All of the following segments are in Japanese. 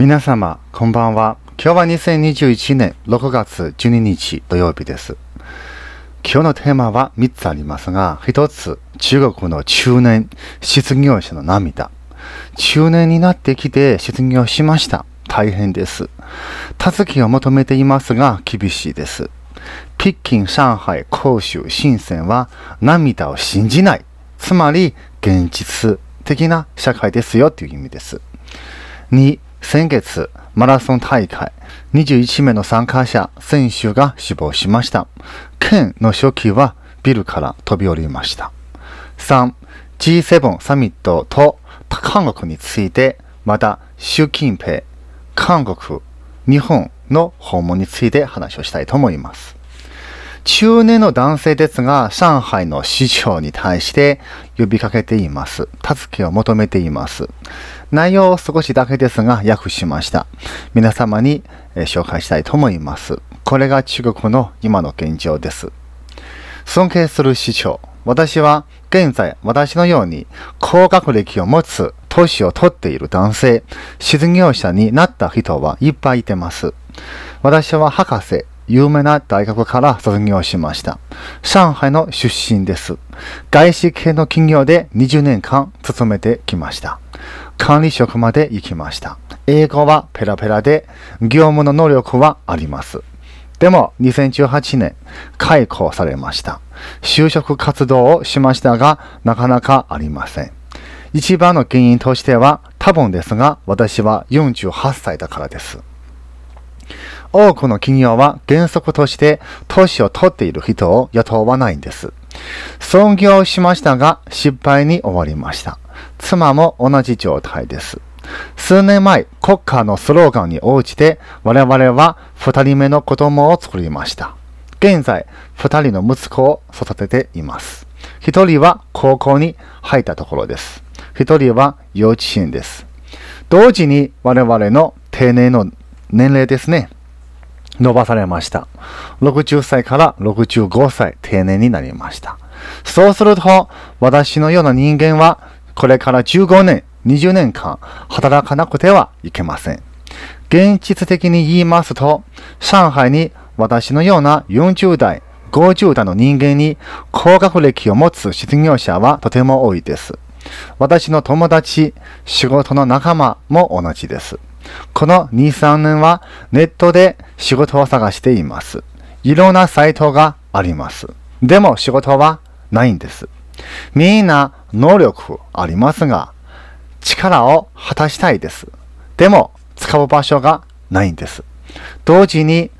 皆様、こんばんは。今日は2021年6月12日土曜日です。今日のテーマは3つありますが、1つ、中国の中年失業者の涙。中年になってきて失業しました。大変です。助けを求めていますが、厳しいです。北京、上海、広州、深センは涙を信じない。つまり、現実的な社会ですよという意味です。2、先月、マラソン大会、21名の参加者、選手が死亡しました。県の初期はビルから飛び降りました。3、G7 サミットと韓国について、また習近平、韓国、日本の訪問について話をしたいと思います。中年の男性ですが、上海の市長に対して呼びかけています。助けを求めています。内容を少しだけですが、訳しました。皆様に紹介したいと思います。これが中国の今の現状です。尊敬する市長。私は現在私のように高学歴を持つ年を取っている男性、失業者になった人はいっぱいいてます。私は博士、有名な大学から卒業しました。上海の出身です。外資系の企業で20年間勤めてきました。管理職まで行きました。英語はペラペラで、業務の能力はあります。でも、2018年、解雇されました。就職活動をしましたが、なかなかありません。一番の原因としては、多分ですが、私は48歳だからです。多くの企業は原則として年を取っている人を雇わないんです。創業しましたが失敗に終わりました。妻も同じ状態です。数年前、国家のスローガンに応じて我々は二人目の子供を作りました。現在、二人の息子を育てています。一人は高校に入ったところです。一人は幼稚園です。同時に我々の定年の年齢ですね。伸ばされました。60歳から65歳定年になりました。そうすると、私のような人間は、これから15年、20年間働かなくてはいけません。現実的に言いますと、上海に私のような40代、50代の人間に高学歴を持つ失業者はとても多いです。私の友達、仕事の仲間も同じです。この2、3年はネットで仕事を探しています。いろんなサイトがあります。でも仕事はないんです。みんな能力ありますが、力を果たしたいです。でも使う場所がないんです。同時に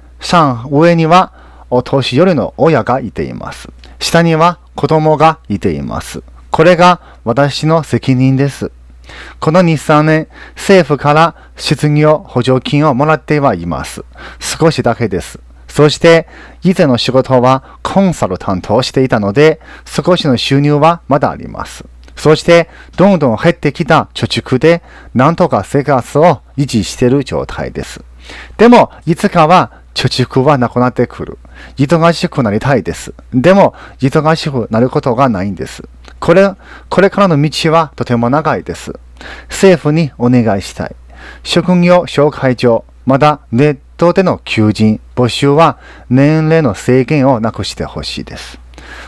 上にはお年寄りの親がいています。下には子供がいています。これが私の責任です。この2、3年、政府から失業補助金をもらってはいます。少しだけです。そして、以前の仕事はコンサル担当していたので、少しの収入はまだあります。そして、どんどん減ってきた貯蓄で、なんとか生活を維持している状態です。でも、いつかは貯蓄はなくなってくる。忙しくなりたいです。でも、忙しくなることがないんです。これ、これからの道はとても長いです。政府にお願いしたい。職業紹介状、またネットでの求人、募集は年齢の制限をなくしてほしいです。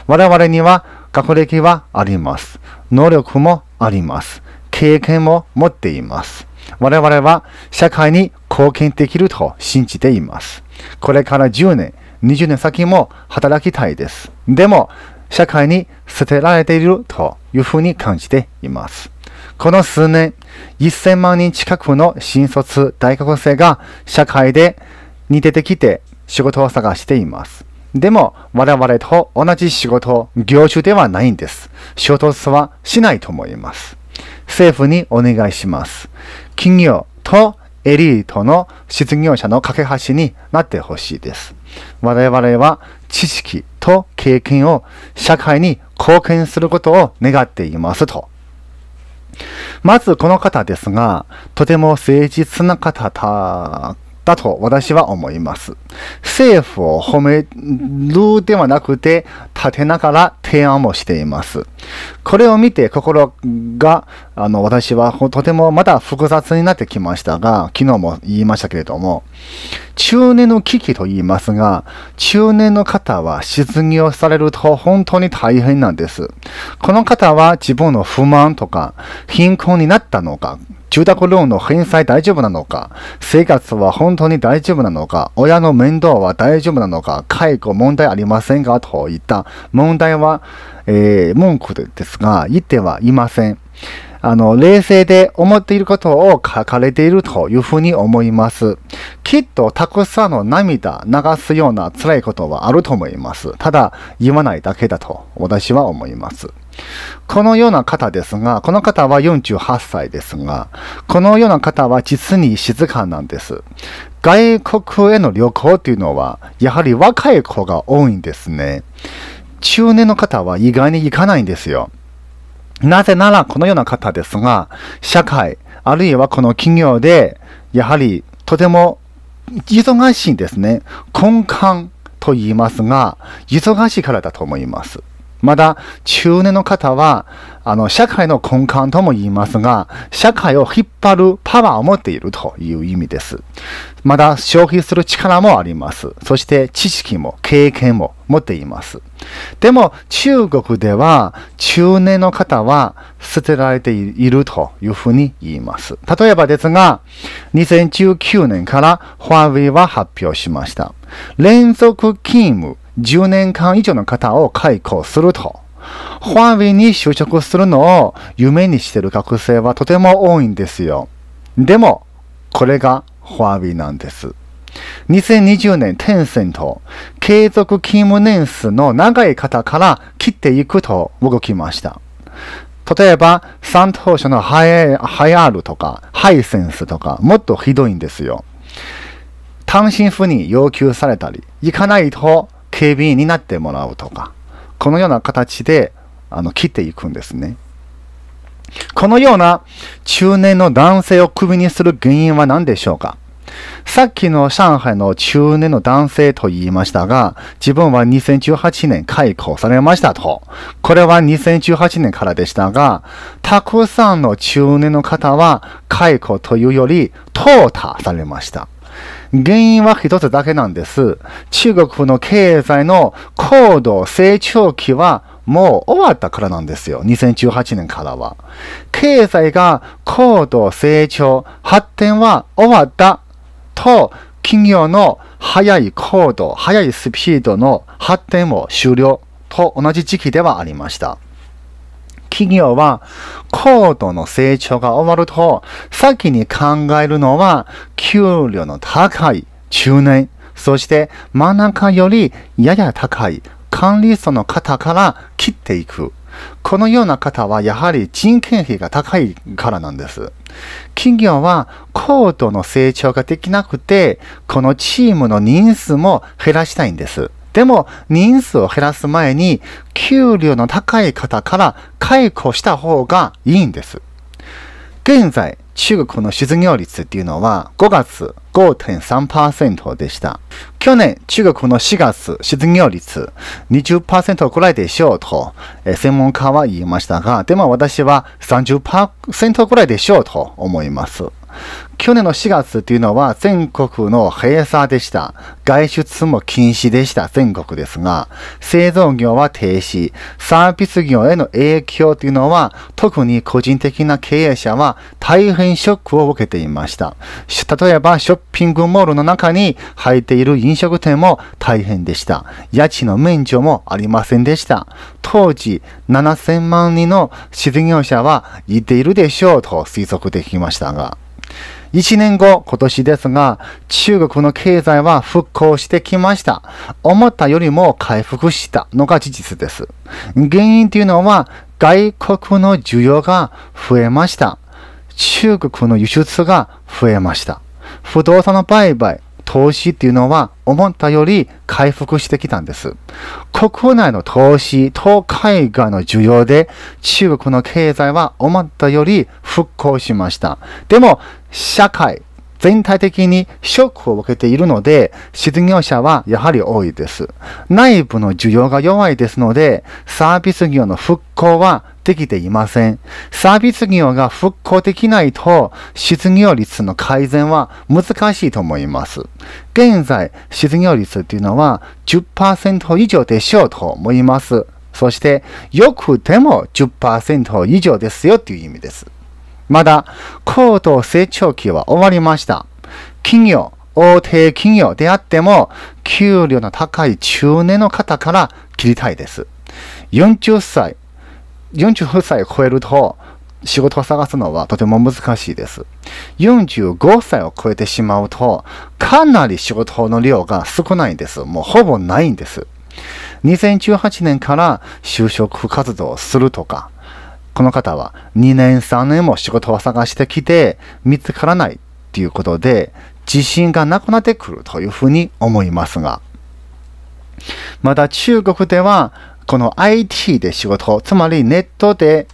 我々には学歴はあります。能力もあります。経験も持っています。我々は社会に貢献できると信じています。これから10年、20年先も働きたいです。でも、社会に捨てられているというふうに感じています。この数年、1000万人近くの新卒大学生が社会でに出てきて仕事を探しています。でも、我々と同じ仕事、業種ではないんです。衝突はしないと思います。政府にお願いします。企業とエリートの失業者の架け橋になってほしいです。我々は知識、と経験を社会に貢献することを願っていますと。まずこの方ですが、とても誠実な方だだと私は思います。政府を褒めるではなくて、立てながら提案もしています。これを見て心が、あの、私はとてもまだ複雑になってきましたが、昨日も言いましたけれども、中年の危機と言いますが、中年の方は失業されると本当に大変なんです。この方は自分の不満とか貧困になったのか、住宅ローンの返済大丈夫なのか生活は本当に大丈夫なのか親の面倒は大丈夫なのか介護問題ありませんかといった問題は、えー、文句ですが、言ってはいません。あの、冷静で思っていることを書かれているというふうに思います。きっとたくさんの涙流すような辛いことはあると思います。ただ、言わないだけだと私は思います。このような方ですが、この方は48歳ですが、このような方は実に静かなんです。外国への旅行というのは、やはり若い子が多いんですね。中年の方は意外に行かないんですよ。なぜならこのような方ですが、社会、あるいはこの企業で、やはりとても忙しいんですね。根幹と言いますが、忙しいからだと思います。まだ中年の方は、あの、社会の根幹とも言いますが、社会を引っ張るパワーを持っているという意味です。まだ消費する力もあります。そして知識も経験も持っています。でも中国では中年の方は捨てられているというふうに言います。例えばですが、2019年からファーウェイは発表しました。連続勤務10年間以上の方を解雇すると。ファーウェイに就職するのを夢にしている学生はとても多いんですよ。でも、これがファーウェイなんです。2020年、テンセント、継続勤務年数の長い方から切っていくと動きました。例えば、三当初のハイハイアールとか、ハイセンスとか、もっとひどいんですよ。単身赴任要求されたり、行かないと警備員になってもらうとか、このような形で、あの、切ていくんですね。このような中年の男性をクビにする原因は何でしょうかさっきの上海の中年の男性と言いましたが、自分は2018年解雇されましたと。これは2018年からでしたが、たくさんの中年の方は解雇というより淘汰されました。原因は一つだけなんです。中国の経済の高度成長期はもう終わったからなんですよ。2018年からは。経済が高度成長、発展は終わったと企業の速い高度、速いスピードの発展を終了と同じ時期ではありました。企業は、高度の成長が終わると、先に考えるのは、給料の高い中年、そして真ん中よりやや高い管理層の方から切っていく。このような方はやはり人件費が高いからなんです。企業は高度の成長ができなくて、このチームの人数も減らしたいんです。でも人数を減らす前に給料の高い方から解雇した方がいいんです。現在、中国の失業率っていうのは5月5.3%でした。去年、中国の4月失業率20%ぐらいでしょうと、専門家は言いましたが、でも私は30%ぐらいでしょうと思います。去年の4月というのは全国の閉鎖でした。外出も禁止でした、全国ですが、製造業は停止、サービス業への影響というのは、特に個人的な経営者は大変ショックを受けていました。例えば、ショッピングモールの中に入っている飲食店も大変でした。家賃の免除もありませんでした。当時、7000万人の失業者はいているでしょうと推測できましたが。1年後、今年ですが、中国の経済は復興してきました。思ったよりも回復したのが事実です。原因というのは、外国の需要が増えました。中国の輸出が増えました。不動産の売買、投資っていうのは思ったより回復してきたんです。国内の投資と海外の需要で中国の経済は思ったより復興しました。でも社会全体的にショックを受けているので、失業者はやはり多いです。内部の需要が弱いですので、サービス業の復興はできていません。サービス業が復興できないと、失業率の改善は難しいと思います。現在、失業率というのは10%以上でしょうと思います。そして、よくても10%以上ですよという意味です。まだ、高度成長期は終わりました。企業、大手企業であっても、給料の高い中年の方から切りたいです。40歳、48歳を超えると、仕事を探すのはとても難しいです。45歳を超えてしまうと、かなり仕事の量が少ないんです。もうほぼないんです。2018年から就職活動をするとか、この方は2年3年も仕事を探してきて見つからないっていうことで自信がなくなってくるというふうに思いますがまた中国ではこの IT で仕事つまりネットで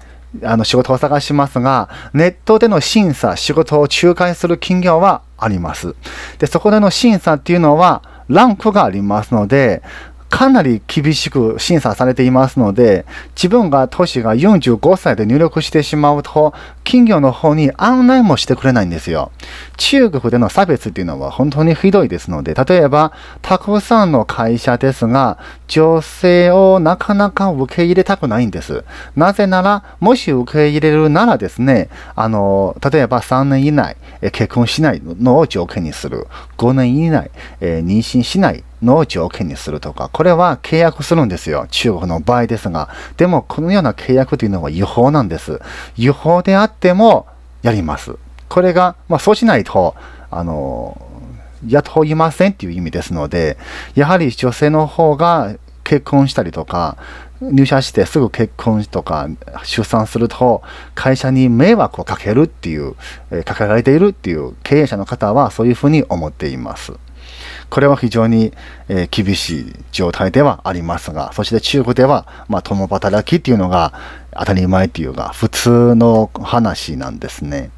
あの仕事を探しますが、ネットでの審査、仕事を仲介する企業はあります。で、そこでの審査っていうのは、ランクがありますので、かなり厳しく審査されていますので、自分が年が45歳で入力してしまうと、企業の方に案内もしてくれないんですよ。中国での差別っていうのは本当にひどいですので、例えば、たくさんの会社ですが、女性をなかなか受け入れたくないんです。なぜなら、もし受け入れるならですね、あの、例えば3年以内、結婚しないのを条件にする。5年以内、え妊娠しないのを条件にするとか、これは契約するんですよ。中国の場合ですが。でも、このような契約というのは違法なんです。違法であっってもやります。これが、まあ、そうしないと、あの、雇いませんっていう意味ですので、やはり女性の方が結婚したりとか、入社してすぐ結婚とか出産すると会社に迷惑をかけるっていう、えかけられているっていう経営者の方はそういうふうに思っています。これは非常に、え厳しい状態ではありますが、そして中国では、まあ、共働きっていうのが当たり前というか、普通の話なんですね。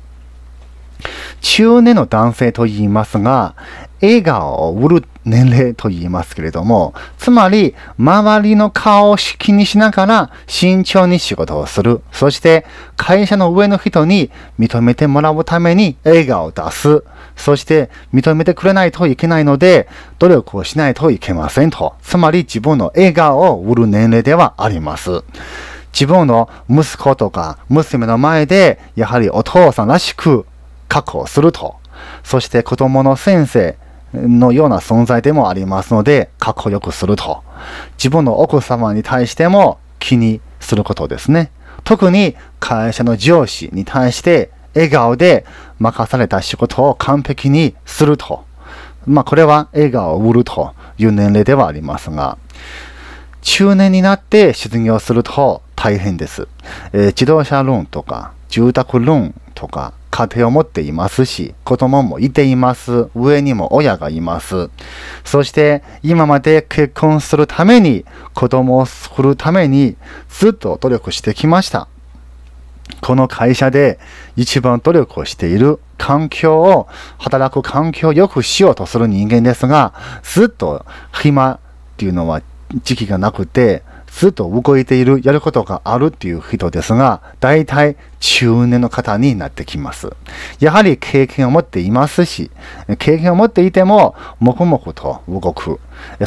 中年の男性と言いますが、笑顔を売る年齢と言いますけれども、つまり、周りの顔を気にしながら慎重に仕事をする。そして、会社の上の人に認めてもらうために笑顔を出す。そして、認めてくれないといけないので、努力をしないといけませんと。つまり、自分の笑顔を売る年齢ではあります。自分の息子とか娘の前で、やはりお父さんらしく確保すると。そして子供の先生、のような存在でもありますので、かっこよくすると。自分の奥様に対しても気にすることですね。特に会社の上司に対して笑顔で任された仕事を完璧にすると。まあこれは笑顔を売るという年齢ではありますが、中年になって失業すると大変です。えー、自動車ローンとか住宅ローンとか家庭を持っていますし、子供もいています。上にも親がいます。そして、今まで結婚するために、子供を作るために、ずっと努力してきました。この会社で一番努力をしている環境を、働く環境を良くしようとする人間ですが、ずっと暇っていうのは時期がなくて、ずっと動いている、やることがあるっていう人ですが、大体中年の方になってきます。やはり経験を持っていますし、経験を持っていても、黙々と動く。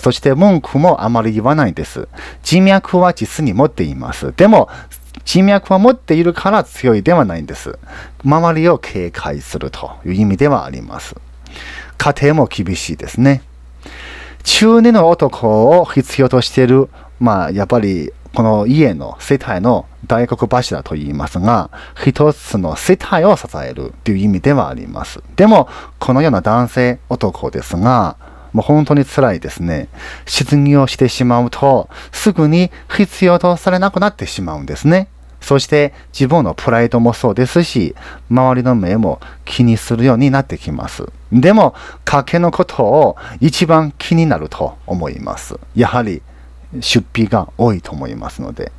そして文句もあまり言わないです。人脈は実に持っています。でも、人脈は持っているから強いではないんです。周りを警戒するという意味ではあります。家庭も厳しいですね。中年の男を必要としているまあ、やっぱりこの家の世帯の大黒柱と言いますが、一つの世帯を支えるという意味ではあります。でも、このような男性男ですが、もう本当に辛いですね。失業してしまうと、すぐに必要とされなくなってしまうんですね。そして自分のプライドもそうですし、周りの目も気にするようになってきます。でも、賭けのことを一番気になると思います。やはり出費が多いと思いますので、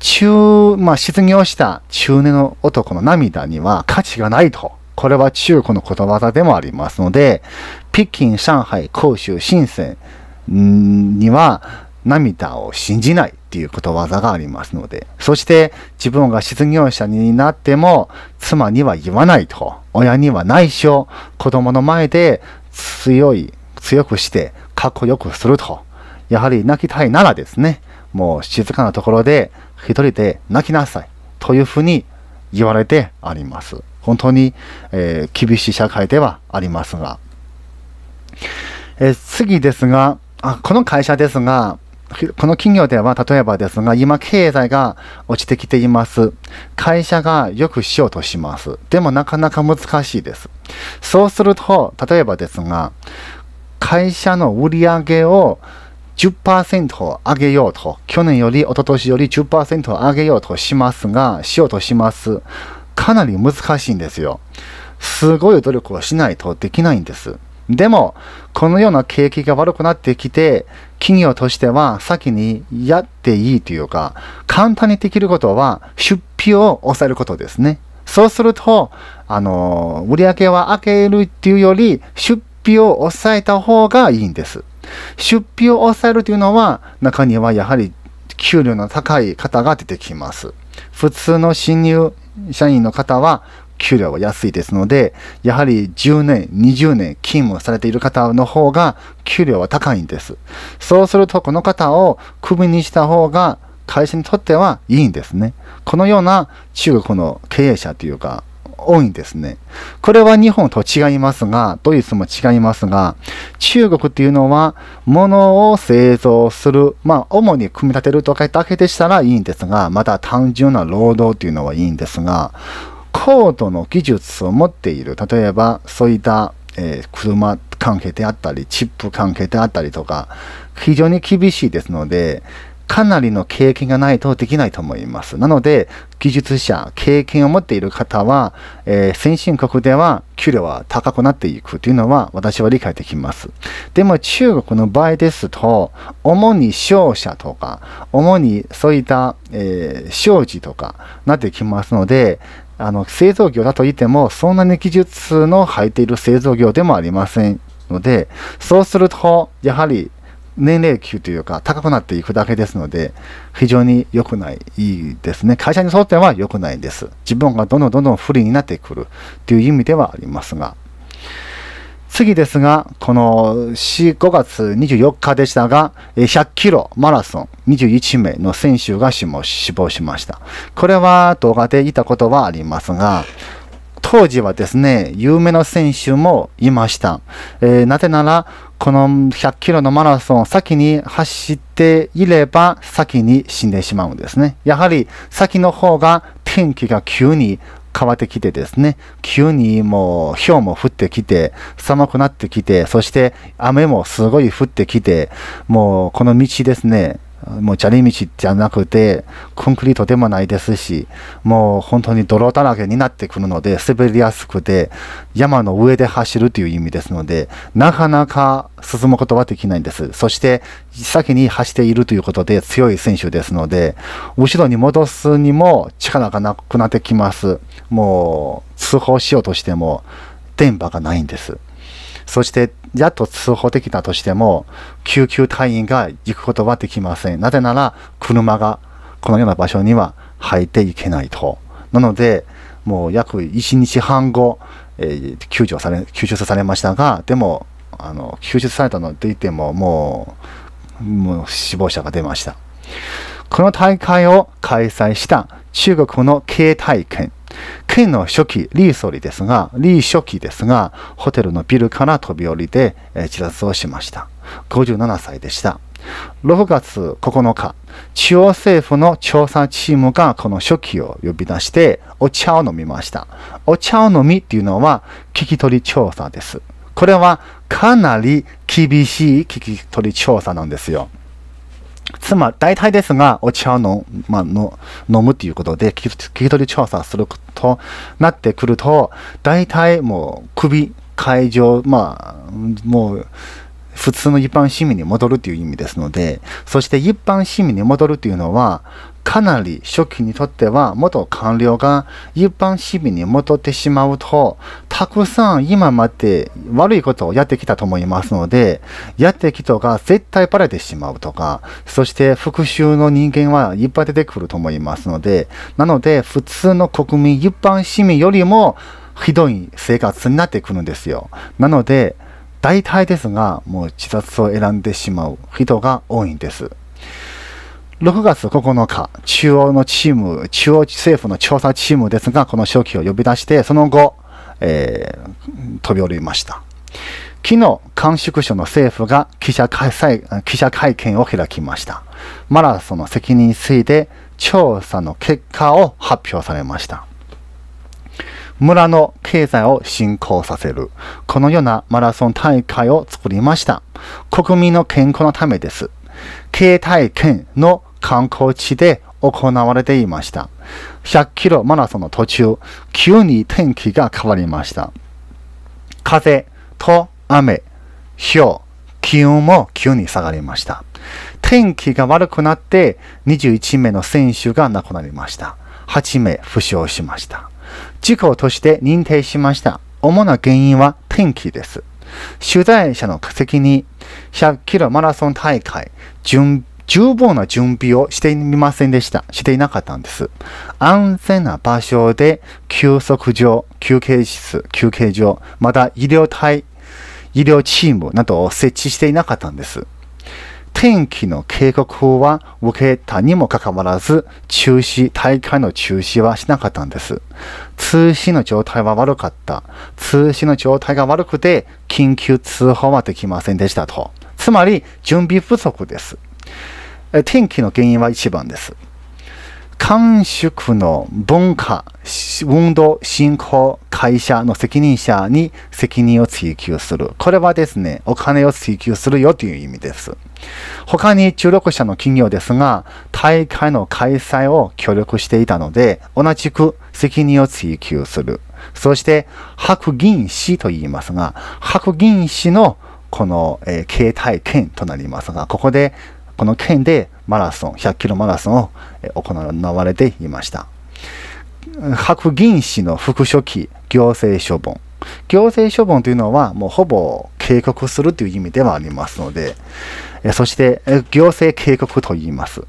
中、まあ、失業した中年の男の涙には価値がないと。これは中国のことわざでもありますので、北京、上海、広州、深センには涙を信じないっていうことわざがありますので、そして自分が失業者になっても妻には言わないと、親には内緒、子供の前で強い、強くしてかっこよくすると。やはり泣きたいならですね、もう静かなところで一人で泣きなさいというふうに言われてあります。本当に、えー、厳しい社会ではありますが。えー、次ですがあ、この会社ですが、この企業では例えばですが、今経済が落ちてきています。会社がよくしようとします。でもなかなか難しいです。そうすると、例えばですが、会社の売り上げを10%上げようと、去年より一昨年より10%上げようとしますが、しようとします。かなり難しいんですよ。すごい努力をしないとできないんです。でも、このような景気が悪くなってきて、企業としては先にやっていいというか、簡単にできることは出費を抑えることですね。そうすると、あの、売り上げは上げるっていうより、出費を抑えた方がいいんです。出費を抑えるというのは、中にはやはり給料の高い方が出てきます。普通の新入社員の方は、給料は安いですので、やはり10年、20年勤務されている方の方が給料は高いんです。そうすると、この方をクビにした方が会社にとってはいいんですね。このような中国の経営者というか、多いんですね。これは日本と違いますが、ドイツも違いますが、中国っていうのは、物を製造する、まあ、主に組み立てるとかだけでしたらいいんですが、また単純な労働というのはいいんですが、高度の技術を持っている、例えば、そういった、えー、車関係であったり、チップ関係であったりとか、非常に厳しいですので、かなりの経験がないとできないと思います。なので、技術者、経験を持っている方は、えー、先進国では給料は高くなっていくというのは私は理解できます。でも中国の場合ですと、主に商社とか、主にそういった、えー、商事とかなってきますので、あの製造業だと言っても、そんなに技術の入っている製造業でもありませんので、そうすると、やはり年齢級というか高くなっていくだけですので非常に良くないいいですね会社にとっては良くないです自分がどんどんどんどん不利になってくるという意味ではありますが次ですが、この4 5月24日でしたが、100キロマラソン21名の選手が死亡しました。これは動画で見たことはありますが、当時はですね、有名な選手もいました。えー、なぜなら、この100キロのマラソン、を先に走っていれば、先に死んでしまうんですね。やはり、先の方が天気が急に変わってきてですね、急にもう雹も降ってきて、寒くなってきて、そして雨もすごい降ってきて、もうこの道ですね、もう砂利道じゃなくて、コンクリートでもないですし、もう本当に泥だらけになってくるので、滑りやすくて、山の上で走るという意味ですので、なかなか進むことはできないんです。そして、先に走っているということで強い選手ですので、後ろに戻すにも力がなくなってきます。もう、通報しようとしても、電波がないんです。そして、やっと通報できたとしても、救急隊員が行くことはできません。なぜなら、車がこのような場所には入っていけないと。なので、もう約1日半後、えー、救助され、救出されましたが、でも、あの、救出されたので言っても、もう、もう死亡者が出ました。この大会を開催した中国の経体圏県の初期、李総理ですが、李書記ですが、ホテルのビルから飛び降りて、え自殺をしました。57歳でした。6月9日、中央政府の調査チームがこの初期を呼び出して、お茶を飲みました。お茶を飲みっていうのは、聞き取り調査です。これはかなり厳しい聞き取り調査なんですよ。つまり、大体ですが、お茶をの、まあ、の飲むということで聞、聞き取り調査するとなってくると、大体もう首、会場、まあ、もう、普通の一般市民に戻るという意味ですので、そして一般市民に戻るというのは、かなり初期にとっては元官僚が一般市民に戻ってしまうとたくさん今まで悪いことをやってきたと思いますのでやってきたが絶対バレてしまうとかそして復讐の人間はいっぱい出てくると思いますのでなので普通の国民一般市民よりもひどい生活になってくるんですよなので大体ですがもう自殺を選んでしまう人が多いんです6月9日、中央のチーム、中央政府の調査チームですが、この初期を呼び出して、その後、えー、飛び降りました。昨日、監縮所の政府が記者会記者会見を開きました。マラソンの責任について調査の結果を発表されました。村の経済を振興させる。このようなマラソン大会を作りました。国民の健康のためです。携帯権の観光地で行われていました。100キロマラソンの途中、急に天気が変わりました。風と雨、う、気温も急に下がりました。天気が悪くなって21名の選手が亡くなりました。8名負傷しました。事故として認定しました。主な原因は天気です。取材者の化石に100キロマラソン大会準十分な準備をしていませんでした。していなかったんです。安全な場所で休息所、休憩室、休憩所、また医療隊、医療チームなどを設置していなかったんです。天気の警告は受けたにもかかわらず、中止、大会の中止はしなかったんです。通信の状態は悪かった。通信の状態が悪くて、緊急通報はできませんでしたと。つまり、準備不足です。天気の原因は一番です。韓宿の文化、運動、振興、会社の責任者に責任を追求する。これはですね、お金を追求するよという意味です。他に注力者の企業ですが、大会の開催を協力していたので、同じく責任を追求する。そして、白銀氏と言いますが、白銀氏のこの、えー、携帯権となりますが、ここでこの県でマラソン、100キロマラソンを行われていました。白銀市の副書記、行政処分。行政処分というのは、もうほぼ警告するという意味ではありますので、そして行政警告と言います。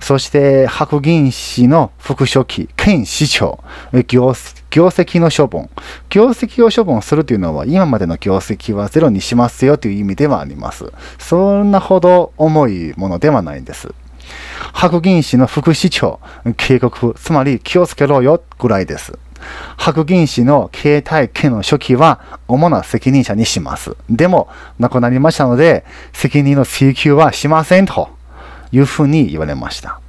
そして白銀市の副書記、県市長、行政業績の処分。業績を処分するというのは、今までの業績はゼロにしますよという意味ではあります。そんなほど重いものではないんです。白銀市の副市長、警告、つまり気をつけろよぐらいです。白銀氏の携帯権の初期は主な責任者にします。でも、亡くなりましたので、責任の追及はしませんというふうに言われました。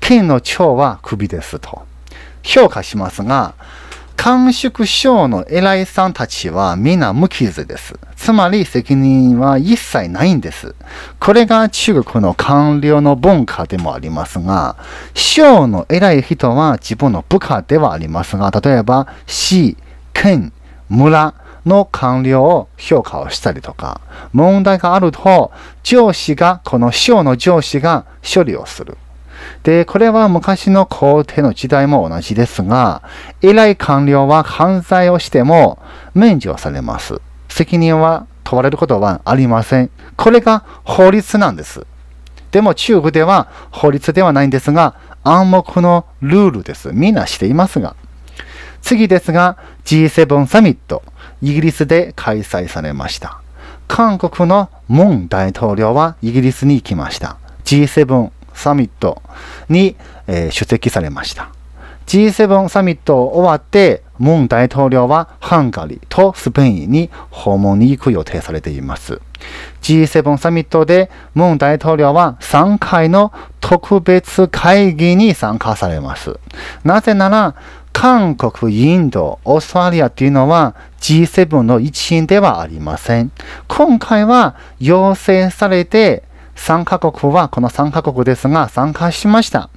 県の長はクビですと。評価しますが、官縮省の偉いさんたちは皆無傷です。つまり責任は一切ないんです。これが中国の官僚の文化でもありますが、省の偉い人は自分の部下ではありますが、例えば市、県、村、の官僚を評価をしたりとか、問題があると、上司が、この省の上司が処理をする。で、これは昔の皇帝の時代も同じですが、偉い官僚は犯罪をしても免除されます。責任は問われることはありません。これが法律なんです。でも中国では法律ではないんですが、暗黙のルールです。みんなしていますが。次ですが、G7 サミット、イギリスで開催されました。韓国のムン大統領はイギリスに行きました。G7 サミットに、えー、出席されました。G7 サミット終わって、ムン大統領はハンガリーとスペインに訪問に行く予定されています。G7 サミットでムン大統領は3回の特別会議に参加されます。なぜなら、韓国、インド、オーストラリアというのは G7 の一員ではありません。今回は要請されて参カ国はこの3カ国ですが参加しました。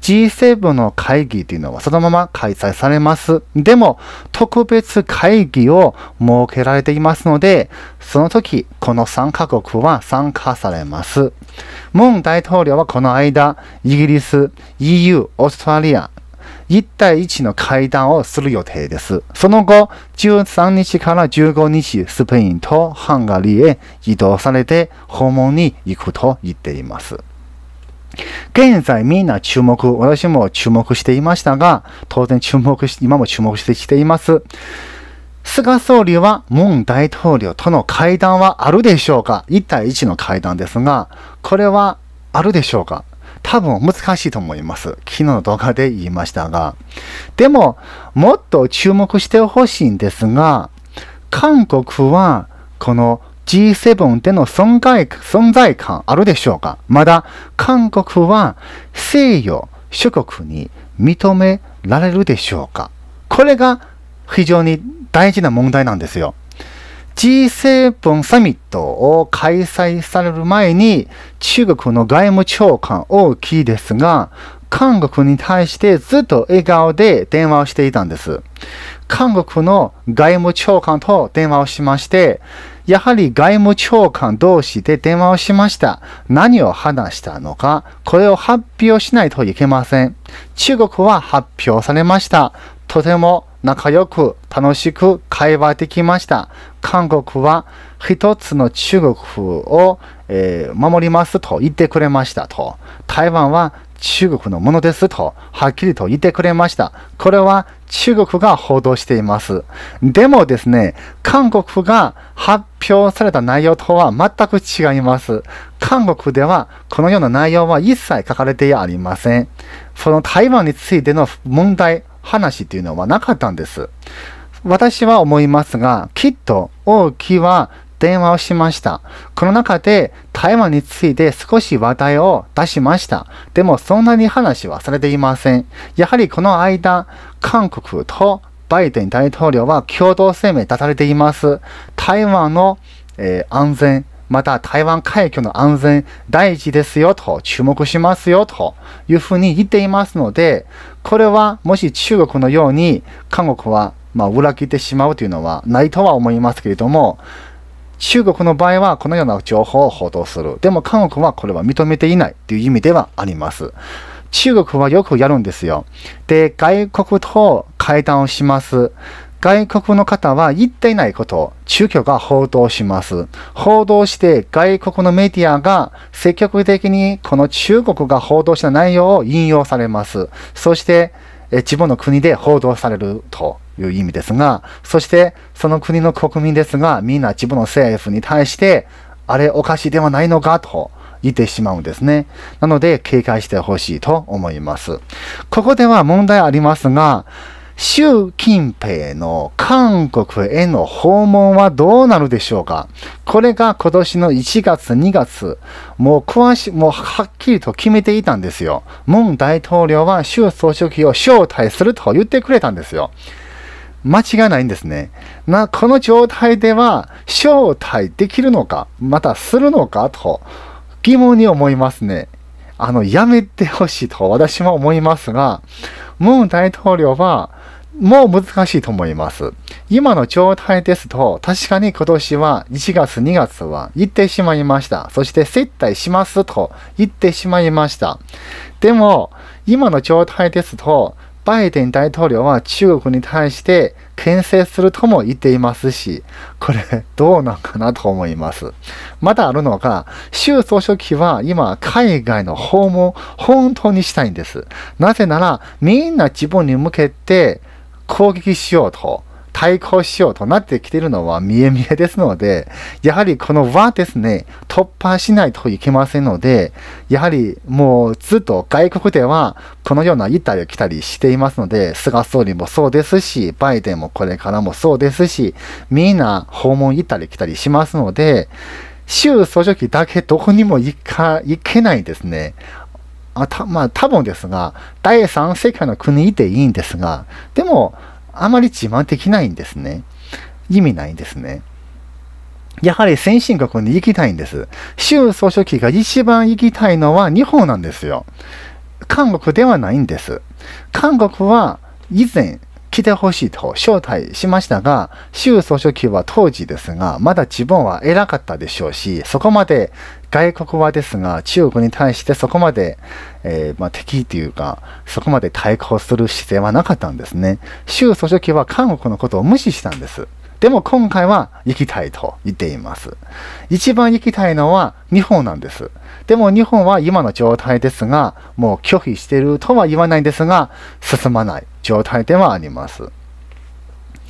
G7 の会議というのはそのまま開催されます。でも特別会議を設けられていますので、その時この3カ国は参加されます。ムン大統領はこの間、イギリス、EU、オーストラリア、1対1の会談をする予定です。その後、13日から15日、スペインとハンガリーへ移動されて訪問に行くと言っています。現在みんな注目、私も注目していましたが、当然注目し、今も注目してきています。菅総理は文大統領との会談はあるでしょうか ?1 対1の会談ですが、これはあるでしょうか多分難しいと思います。昨日の動画で言いましたが。でも、もっと注目してほしいんですが、韓国はこの G7 での存在存在感あるでしょうかまだ韓国は西洋諸国に認められるでしょうかこれが非常に大事な問題なんですよ。G7 サミットを開催される前に中国の外務長官きいですが韓国に対してずっと笑顔で電話をしていたんです。韓国の外務長官と電話をしまして、やはり外務長官同士で電話をしました。何を話したのか、これを発表しないといけません。中国は発表されました。とても仲良く楽しく会話できました。韓国は一つの中国を、えー、守りますと言ってくれましたと。台湾は中国のものですと、はっきりと言ってくれました。これは中国が報道しています。でもですね、韓国が発表された内容とは全く違います。韓国ではこのような内容は一切書かれてありません。その台湾についての問題、話っていうのはなかったんです。私は思いますが、きっと王毅は電話をしました。この中で台湾について少し話題を出しました。でもそんなに話はされていません。やはりこの間、韓国とバイデン大統領は共同声明出されています。台湾の、えー、安全、また台湾海峡の安全大事ですよと注目しますよというふうに言っていますので、これはもし中国のように韓国はまあ裏切ってしまうというのはないとは思いますけれども、中国の場合はこのような情報を報道する。でも韓国はこれは認めていないという意味ではあります。中国はよくやるんですよ。で、外国と会談をします。外国の方は言っていないことを中共が報道します。報道して外国のメディアが積極的にこの中国が報道した内容を引用されます。そして自分の国で報道されるという意味ですが、そしてその国の国民ですが、みんな自分の政府に対して、あれおかしいではないのかと言ってしまうんですね。なので警戒してほしいと思います。ここでは問題ありますが、習近平の韓国への訪問はどうなるでしょうかこれが今年の1月、2月、もう詳し、もうはっきりと決めていたんですよ。文大統領は習総書記を招待すると言ってくれたんですよ。間違いないんですね。な、この状態では招待できるのか、またするのかと疑問に思いますね。あの、やめてほしいと私も思いますが、ムン大統領はもう難しいと思います。今の状態ですと、確かに今年は1月2月は行ってしまいました。そして接待しますと言ってしまいました。でも、今の状態ですと、バイデン大統領は中国に対して牽制するとも言っていますし、これどうなんかなと思います。まだあるのが、習総書記は今海外の訪問本当にしたいんです。なぜならみんな自分に向けて攻撃しようと、対抗しようとなってきているのは見え見えですので、やはりこの輪ですね、突破しないといけませんので、やはりもうずっと外国ではこのような行ったり来たりしていますので、菅総理もそうですし、バイデンもこれからもそうですし、みんな訪問行ったり来たりしますので、習総書記だけどこにも行か、行けないですね。あたまあ多分ですが第三世界の国でいいんですがでもあまり自慢できないんですね意味ないんですねやはり先進国に行きたいんです習総書記が一番行きたいのは日本なんですよ韓国ではないんです韓国は以前来てほしいと招待しましたが、習総書記は当時ですが、まだ自分は偉かったでしょうし、そこまで外国はですが、中国に対してそこまで、えー、まあ、敵というか、そこまで対抗する姿勢はなかったんですね。習総書記は韓国のことを無視したんです。でも今回は行きたいと言っています。一番行きたいのは日本なんです。でも日本は今の状態ですが、もう拒否しているとは言わないですが、進まない状態ではあります。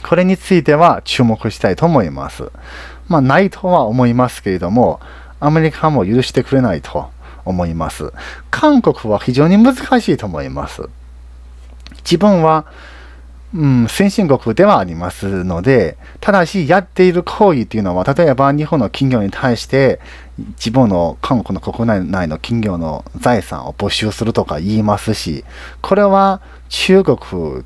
これについては注目したいと思います。まあ、ないとは思いますけれども、アメリカも許してくれないと思います。韓国は非常に難しいと思います。自分はうん、先進国ではありますので、ただしやっている行為というのは、例えば日本の企業に対して、一部の韓国の国内の企業の財産を募集するとか言いますし、これは中国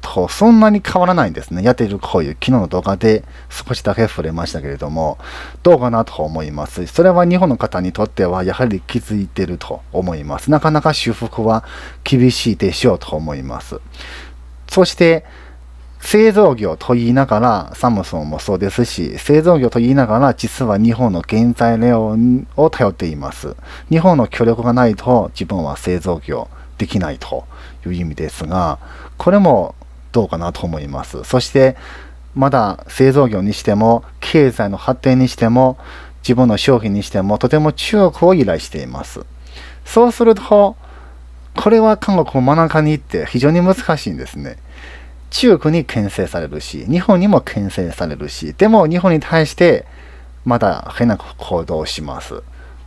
とそんなに変わらないんですね。やっている行為、昨日の動画で少しだけ触れましたけれども、どうかなと思います。それは日本の方にとってはやはり気づいていると思います。なかなか修復は厳しいでしょうと思います。そして、製造業と言いながら、サムソンもそうですし、製造業と言いながら、実は日本の原材料を頼っています。日本の協力がないと、自分は製造業できないという意味ですが、これもどうかなと思います。そして、まだ製造業にしても、経済の発展にしても、自分の商品にしても、とても中国を依頼しています。そうすると、これは韓国を真ん中に行って非常に難しいんですね。中国に牽制されるし、日本にも牽制されるし、でも日本に対してまだ変な行動をします。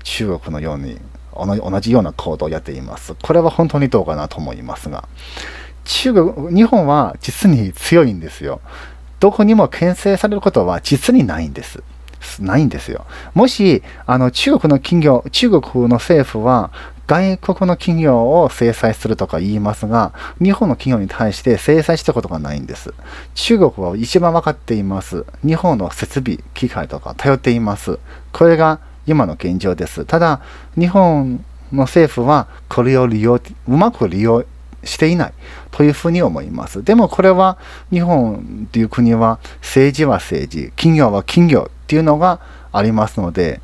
中国のように同じような行動をやっています。これは本当にどうかなと思いますが、中国、日本は実に強いんですよ。どこにも牽制されることは実にないんです。ないんですよ。もし、あの、中国の企業、中国の政府は、外国の企業を制裁するとか言いますが、日本の企業に対して制裁したことがないんです。中国は一番分かっています。日本の設備、機械とか頼っています。これが今の現状です。ただ、日本の政府はこれを利用、うまく利用していないというふうに思います。でもこれは日本という国は政治は政治、企業は企業っていうのがありますので、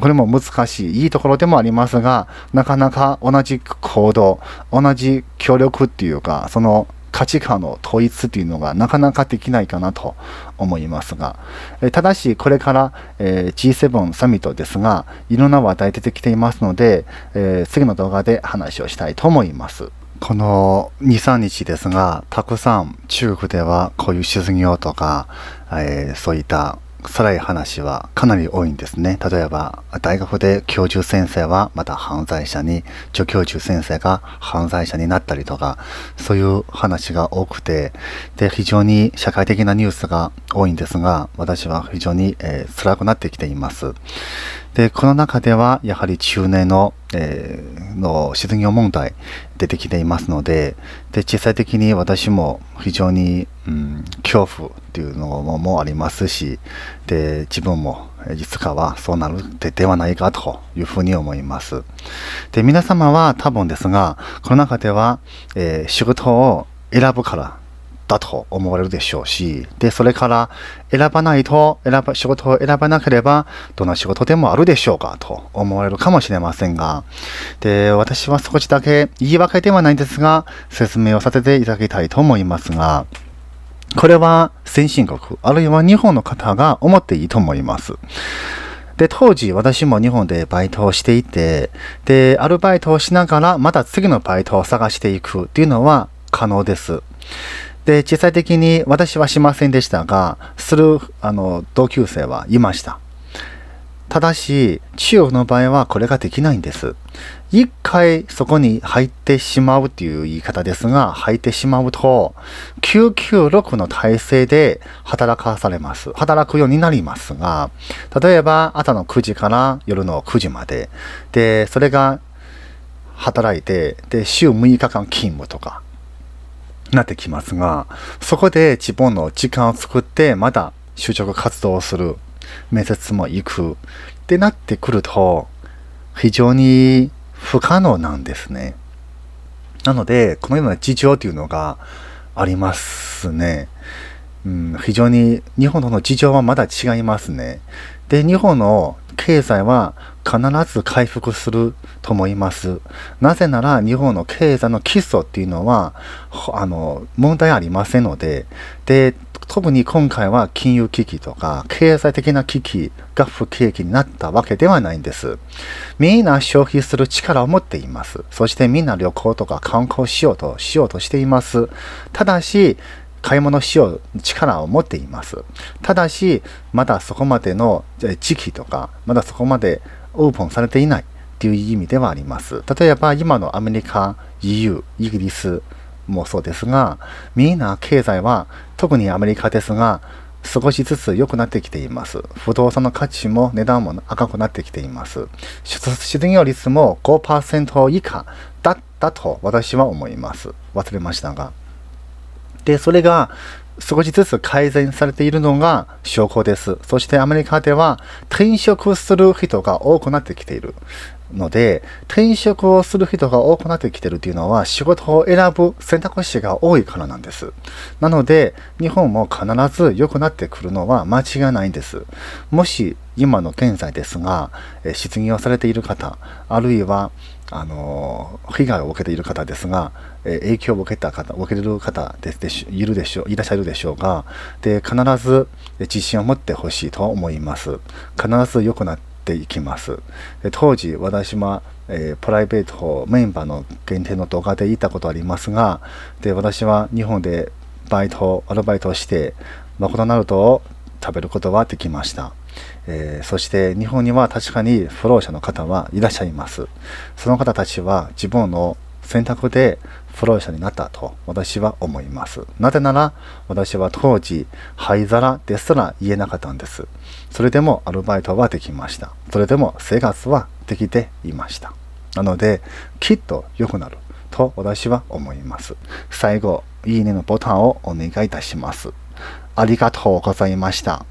これも難しい、いいところでもありますが、なかなか同じ行動、同じ協力っていうか、その価値観の統一っていうのがなかなかできないかなと思いますが、えただしこれから、え G7 サミットですがいろんな話題出てきていますので、え次の動画で話をしたいと思いますこの23日ですがたくさん中国ではこういう失業とか、えそういった辛い話はかなり多いんですね。例えば、大学で教授先生はまた犯罪者に、助教授先生が犯罪者になったりとか、そういう話が多くて、で、非常に社会的なニュースが多いんですが、私は非常に、えー、辛くなってきています。で、この中ではやはり中年の、えー、の失業問題出てきていますので、で、実際的に私も非常に、うん、恐怖っていうのもありますし、で、自分もいつかはそうなるでではないかというふうに思います。で、皆様は多分ですが、この中では、えー、仕事を選ぶからだと思われるでしょうし、で、それから選ばないと、選ば、仕事を選ばなければ、どんな仕事でもあるでしょうかと思われるかもしれませんが、で、私は少しだけ言い訳ではないんですが、説明をさせていただきたいと思いますが、これは先進国、あるいは日本の方が思っていいと思います。で、当時私も日本でバイトをしていて、で、アルバイトをしながらまた次のバイトを探していくっていうのは可能です。で、実際的に私はしませんでしたが、するあの同級生はいました。ただし、中国の場合はこれができないんです。一回そこに入ってしまうという言い方ですが、入ってしまうと、996の体制で働かされます。働くようになりますが、例えば朝の9時から夜の9時まで。で、それが働いて、で、週6日間勤務とか。なってきますが、そこで自分の時間を作って、まだ就職活動をする、面接も行くってなってくると、非常に不可能なんですね。なので、このような事情というのがありますね。うん、非常に日本との事情はまだ違いますね。で、日本の経済は必ず回復すると思います。なぜなら日本の経済の基礎っていうのはあの問題ありませんので、で特に今回は金融危機とか経済的な危機が不景気になったわけではないんです。みんな消費する力を持っています。そしてみんな旅行とか観光しようとしようとしています。ただし、買い物しよう力を持っています。ただし、まだそこまでの時期とか、まだそこまでオープンされていないっていう意味ではあります。例えば今のアメリカ、EU、イギリスもそうですが、みんな経済は特にアメリカですが、少しずつ良くなってきています。不動産の価値も値段も赤くなってきています。出業率も5%以下だったと私は思います。忘れましたが。で、それが少しずつ改善されているのが証拠です。そしてアメリカでは転職する人が多くなってきている。ので、転職をする人が多くなってきてるというのは仕事を選ぶ選択肢が多いからなんです。なので、日本も必ず良くなってくるのは間違いないんです。もし今の現在ですが、え失業されている方、あるいは、あの被害を受けている方ですが、え影響を受けた方、受ける方ででしいるでしょう、いらっしゃるでしょうが、で、必ず自信を持ってほしいと思います。必ず良くなっていきます。で当時、私は、えー、プライベートメンバーの限定の動画で言ったことありますが、で、私は日本でバイト、アルバイトをして、マクドナルドを食べることはできました。えー、そして日本には確かに不老者の方はいらっしゃいます。その方たちは自分の選択でプロ者になったと私は思います。なぜなら私は当時灰皿ですら言えなかったんです。それでもアルバイトはできました。それでも生活はできていました。なのできっと良くなると私は思います。最後、いいねのボタンをお願いいたします。ありがとうございました。